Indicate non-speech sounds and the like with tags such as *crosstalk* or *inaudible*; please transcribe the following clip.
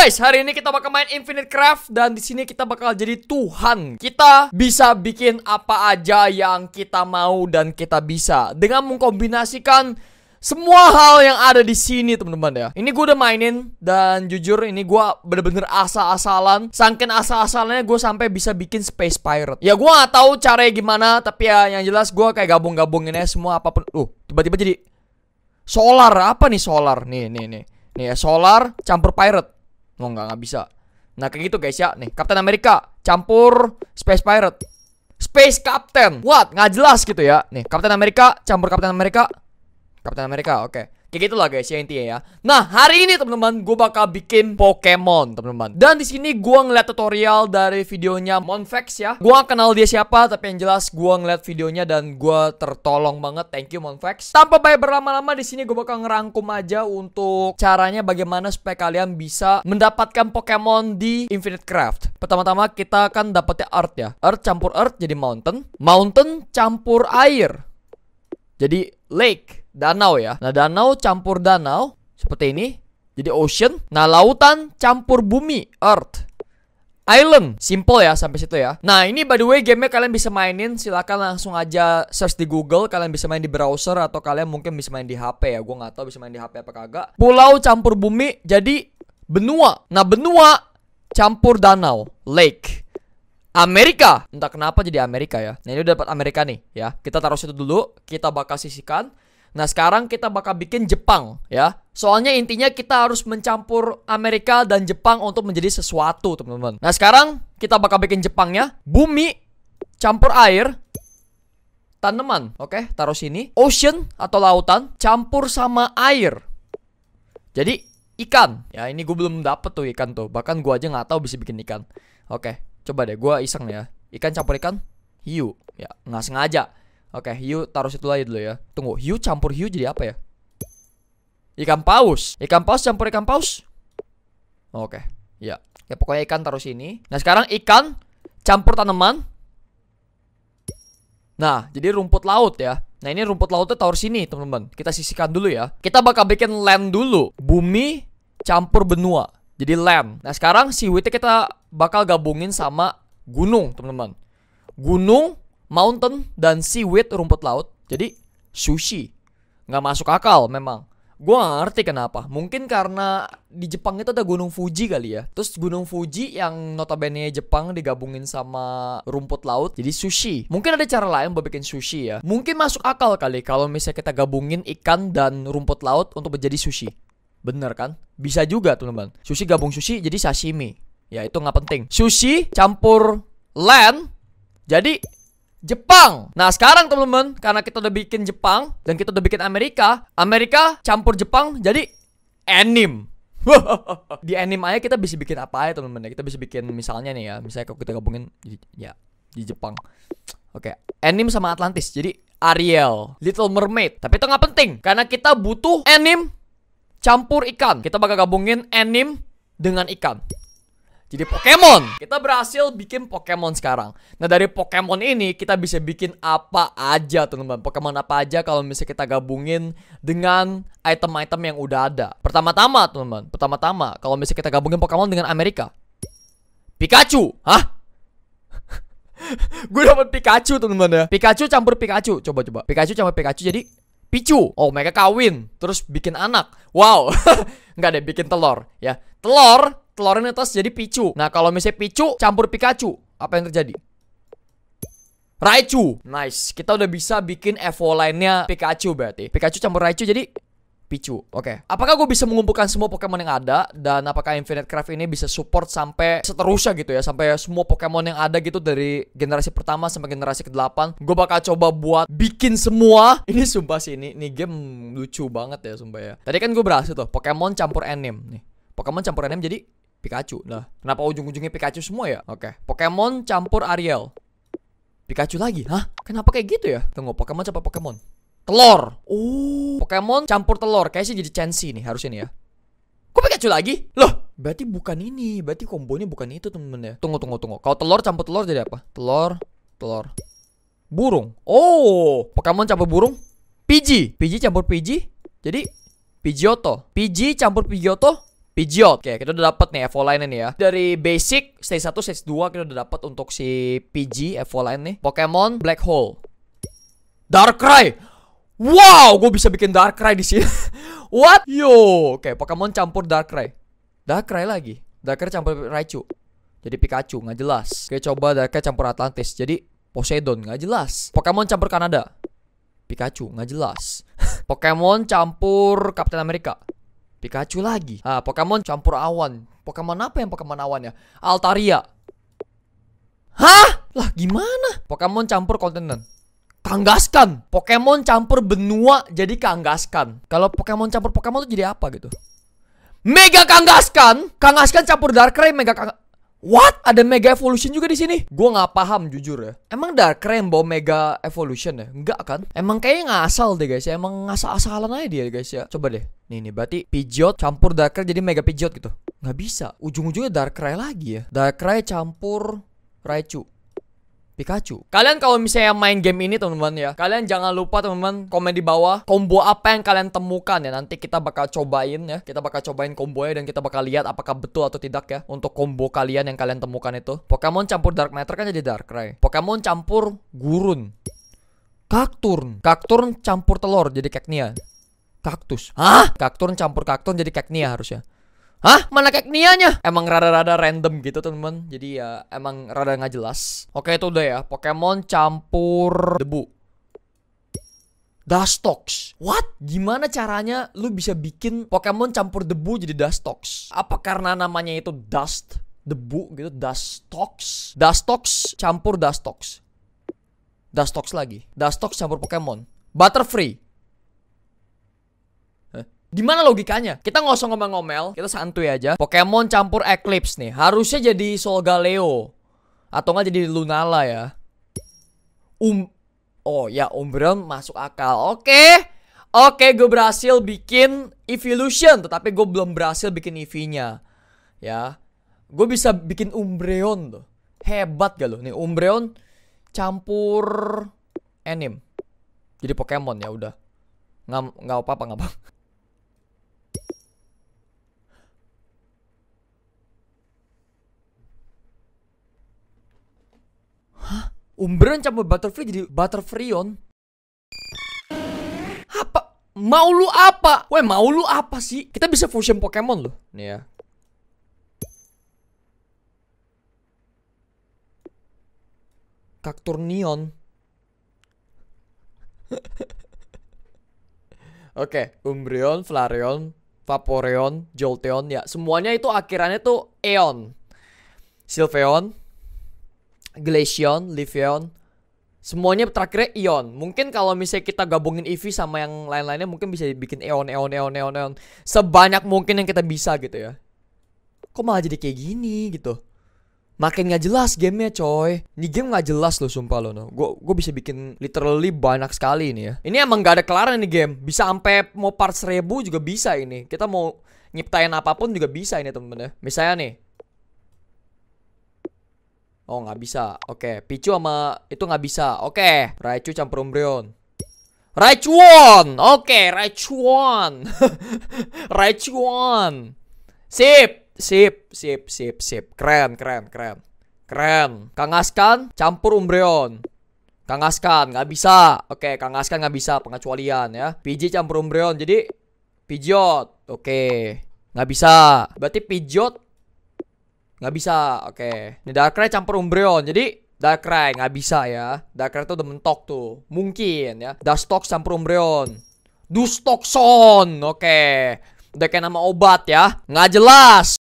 Guys, hari ini kita bakal main Infinite Craft dan di sini kita bakal jadi Tuhan. Kita bisa bikin apa aja yang kita mau dan kita bisa dengan mengkombinasikan semua hal yang ada di sini teman-teman ya. Ini gue udah mainin dan jujur ini gue bener-bener asal-asalan. Sangkin asal-asalannya gue sampai bisa bikin Space Pirate. Ya gue gak tahu caranya gimana tapi ya yang jelas gue kayak gabung-gabungin aja semua apapun. Uh, tiba-tiba jadi solar apa nih solar? Nih nih nih. Nih ya, solar campur pirate Oh nggak nggak bisa. Nah kayak gitu guys ya. Nih Captain America campur Space Pirate. Space Captain. What? Nggak jelas gitu ya. Nih Captain America campur Captain America. Captain America. Oke. Okay. Kayak gitulah guys ya intinya ya. Nah, hari ini teman-teman gue bakal bikin Pokemon, teman-teman. Dan di sini gue ngeliat tutorial dari videonya Monfex ya. Gue kenal dia siapa, tapi yang jelas gue ngeliat videonya dan gue tertolong banget. Thank you Monfex. Tanpa banyak berlama-lama di sini gue bakal ngerangkum aja untuk caranya bagaimana supaya kalian bisa mendapatkan Pokemon di Infinite Craft. Pertama-tama kita akan dapetnya Earth ya. Earth campur Earth jadi Mountain. Mountain campur air jadi lake, danau ya. Nah, danau campur danau seperti ini. Jadi ocean. Nah, lautan campur bumi, earth. Island, simple ya sampai situ ya. Nah ini by the way game-nya kalian bisa mainin, Silakan langsung aja search di Google, kalian bisa main di browser atau kalian mungkin bisa main di HP ya, gue nggak tahu bisa main di HP apa kagak. Pulau campur bumi jadi benua. Nah benua campur danau, lake. Amerika. Entah kenapa jadi Amerika ya. Nah, ini udah dapat Amerika nih ya. Kita taruh situ dulu, kita bakal sisihkan. Nah, sekarang kita bakal bikin Jepang ya. Soalnya intinya kita harus mencampur Amerika dan Jepang untuk menjadi sesuatu, teman-teman. Nah, sekarang kita bakal bikin Jepangnya bumi campur air tanaman. Oke, taruh sini. Ocean atau lautan campur sama air. Jadi ikan. Ya, ini gue belum dapet tuh ikan tuh. Bahkan gue aja nggak tahu bisa bikin ikan. Oke. Coba deh, gue iseng ya. Ikan campur ikan, hiu. Ya, nggak sengaja. Oke, hiu taruh situ aja dulu ya. Tunggu, hiu campur hiu jadi apa ya? Ikan paus. Ikan paus campur ikan paus. Oke, ya. Ya, pokoknya ikan taruh sini. Nah, sekarang ikan campur tanaman. Nah, jadi rumput laut ya. Nah ini rumput lautnya taruh sini teman-teman Kita sisihkan dulu ya Kita bakal bikin land dulu Bumi campur benua Jadi land Nah sekarang siwitnya kita bakal gabungin sama gunung, teman-teman. Gunung, mountain, dan seaweed rumput laut. Jadi sushi. Nggak masuk akal memang. Gue gak ngerti kenapa. Mungkin karena di Jepang itu ada Gunung Fuji kali ya. Terus Gunung Fuji yang notabene Jepang digabungin sama rumput laut jadi sushi. Mungkin ada cara lain buat bikin sushi ya. Mungkin masuk akal kali kalau misalnya kita gabungin ikan dan rumput laut untuk menjadi sushi. Bener kan? Bisa juga teman-teman. Sushi gabung sushi jadi sashimi. Ya itu nggak penting Sushi campur land Jadi Jepang. Nah sekarang teman-teman, karena kita udah bikin Jepang dan kita udah bikin Amerika, Amerika campur Jepang jadi anime. *laughs* di anime aja kita bisa bikin apa aja teman-teman. Kita bisa bikin misalnya nih ya, misalnya kalau kita gabungin ya di Jepang. Oke, okay. anime sama Atlantis. Jadi Ariel, Little Mermaid. Tapi itu nggak penting karena kita butuh anime campur ikan. Kita bakal gabungin anime dengan ikan jadi Pokemon. Kita berhasil bikin Pokemon sekarang. Nah, dari Pokemon ini kita bisa bikin apa aja, teman-teman. Pokemon apa aja kalau misalnya kita gabungin dengan item-item yang udah ada. Pertama-tama, teman-teman. Pertama-tama, kalau misalnya kita gabungin Pokemon dengan Amerika. Pikachu. Hah? *laughs* Gue dapat Pikachu, teman-teman ya. Pikachu campur Pikachu. Coba coba. Pikachu campur Pikachu jadi Pichu. Oh, mereka kawin, terus bikin anak. Wow. Enggak *laughs* deh, bikin telur ya. Telur telurnya netes jadi picu. Nah, kalau misalnya picu campur Pikachu, apa yang terjadi? Raichu. Nice. Kita udah bisa bikin evo lainnya Pikachu berarti. Pikachu campur Raichu jadi picu. Oke. Okay. Apakah gue bisa mengumpulkan semua Pokemon yang ada dan apakah Infinite Craft ini bisa support sampai seterusnya gitu ya, sampai semua Pokemon yang ada gitu dari generasi pertama sampai generasi ke-8. Gue bakal coba buat bikin semua. *laughs* Ini sumpah sih ini, ini game lucu banget ya sumpah ya. Tadi kan gue berhasil tuh Pokemon campur anime nih. Pokemon campur anime jadi Pikachu lah. Kenapa ujung-ujungnya Pikachu semua ya? Oke. Okay. Pokemon campur Ariel. Pikachu lagi, hah? Kenapa kayak gitu ya? Tunggu, Pokemon campur Pokemon. Telur. Oh, Pokemon campur telur. Kayaknya sih jadi Chansey nih harusnya nih ya. Kok Pikachu lagi? Loh, berarti bukan ini. Berarti kombonya bukan itu, temen-temen ya. Tunggu, tunggu, tunggu. Kalau telur campur telur jadi apa? Telur, telur. Burung. Oh, Pokemon campur burung. Pidgey. Pidgey campur Pidgey. Jadi Pidgeotto. Pidgey campur Pidgeotto Pidgeot. Oke, kita udah dapet nih Evoline ini ya. Dari basic stage 1, stage 2 kita udah dapet untuk si PG Evoline nih. Pokemon Black Hole. Darkrai. Wow, gue bisa bikin Darkrai di sini. *laughs* What? Yo, oke, Pokemon campur Darkrai. Darkrai lagi. Darkrai campur Raichu. Jadi Pikachu, gak jelas. Oke, coba Darkrai campur Atlantis. Jadi Poseidon, gak jelas. Pokemon campur Kanada. Pikachu, gak jelas. *laughs* Pokemon campur Captain America. Pikachu lagi. Ah, Pokemon campur awan. Pokemon apa yang Pokemon awan ya? Altaria. Hah? Lah gimana? Pokemon campur kontinen. Kanggaskan. Pokemon campur benua jadi Kanggaskan. Kalau Pokemon campur Pokemon tuh jadi apa gitu? Mega Kanggaskan. Kanggaskan campur Darkrai Mega Kang What? Ada Mega Evolution juga di sini? Gua nggak paham jujur ya. Emang Dark bawa Mega Evolution ya? Enggak kan? Emang kayaknya nggak asal deh guys ya. Emang ngasal-asalan aja dia guys ya. Coba deh. Nih nih berarti Pidgeot campur Darkrai jadi Mega Pidgeot gitu. Nggak bisa. Ujung-ujungnya Darkrai lagi ya. Darkrai campur Raichu. Pikachu. Kalian kalau misalnya main game ini teman-teman ya, kalian jangan lupa teman-teman komen di bawah combo apa yang kalian temukan ya. Nanti kita bakal cobain ya. Kita bakal cobain ya dan kita bakal lihat apakah betul atau tidak ya untuk combo kalian yang kalian temukan itu. Pokemon campur Dark Matter kan jadi Darkrai. Pokemon campur Gurun. Kakturn. Kakturn campur telur jadi Keknia. Kaktus. Hah? Kakturn campur Kakturn jadi Keknia harusnya. Hah? Mana Keknianya? Emang rada-rada random gitu teman-teman. Jadi ya emang rada nggak jelas. Oke itu udah ya. Pokemon campur debu. Dustox. What? Gimana caranya lu bisa bikin Pokemon campur debu jadi Dustox? Apa karena namanya itu dust? Debu gitu, Dustox. Dustox campur Dustox. Dustox lagi. Dustox campur Pokemon. Butterfree. Gimana logikanya? Kita nggak usah ngomel-ngomel, kita santuy aja. Pokemon campur Eclipse nih, harusnya jadi Solgaleo atau nggak jadi Lunala ya. Um, oh ya Umbreon masuk akal. Oke, okay. oke okay, gue berhasil bikin Evolution, tetapi gue belum berhasil bikin EV-nya. Ya, gue bisa bikin Umbreon tuh. Hebat gak lo? Nih Umbreon campur Enim Jadi Pokemon ya udah. Nggak nggak apa-apa nggak apa. -apa. Umbreon campur Butterfree jadi Butterfreeon Apa? Mau lu apa? Weh, mau lu apa sih? Kita bisa fusion Pokemon loh. Nih ya. Kakturnion. *laughs* Oke, okay, Umbreon, Flareon, Vaporeon, Jolteon ya. Semuanya itu akhirannya tuh Eon. Sylveon, Glaceon, Livion, semuanya terakhirnya Ion. Mungkin kalau misalnya kita gabungin EV sama yang lain-lainnya mungkin bisa dibikin Eon, Eon, Eon, Eon, Eon. Sebanyak mungkin yang kita bisa gitu ya. Kok malah jadi kayak gini gitu? Makin gak jelas gamenya coy Ini game gak jelas loh sumpah loh no. Gue bisa bikin literally banyak sekali ini ya Ini emang gak ada kelaran nih game Bisa sampai mau part seribu juga bisa ini Kita mau nyiptain apapun juga bisa ini temen-temen ya Misalnya nih Oh nggak bisa. Oke, okay. Picu sama itu nggak bisa. Oke, okay. Raichu campur Umbreon. Raichuon. Oke, okay, *laughs* Raichuon. Sip, sip, sip, sip, sip. Keren, keren, keren. Keren. Kangaskan? campur Umbreon. Kangaskan Askan nggak bisa. Oke, okay, Kang Askan nggak bisa pengecualian ya. PJ campur Umbreon. Jadi pijot, Oke. Okay. Nggak bisa. Berarti pijot. Nggak bisa, oke. Okay. Ini Darkrai campur Umbreon. Jadi Darkrai nggak bisa ya. Darkrai tuh udah mentok tuh. Mungkin ya. Dustox campur Umbreon. Dustoxon. Oke. Okay. Udah kayak nama obat ya. Nggak jelas.